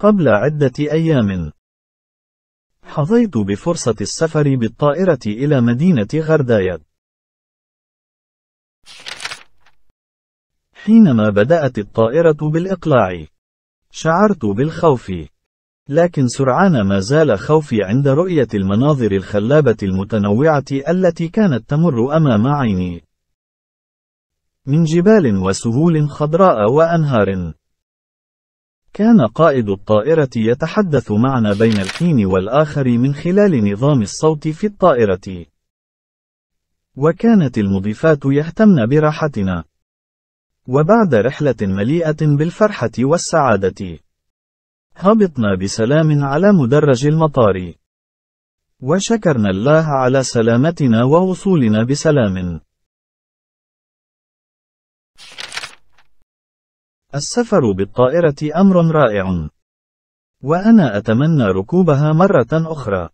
قبل عدة أيام، حظيت بفرصة السفر بالطائرة إلى مدينة غردايد. حينما بدأت الطائرة بالإقلاع، شعرت بالخوف. لكن سرعان ما زال خوفي عند رؤية المناظر الخلابة المتنوعة التي كانت تمر أمام عيني. من جبال وسهول خضراء وأنهار. كان قائد الطائرة يتحدث معنا بين الحين والآخر من خلال نظام الصوت في الطائرة. وكانت المضيفات يهتمن براحتنا. وبعد رحلة مليئة بالفرحة والسعادة، هبطنا بسلام على مدرج المطار. وشكرنا الله على سلامتنا ووصولنا بسلام. السفر بالطائرة أمر رائع. وأنا أتمنى ركوبها مرة أخرى.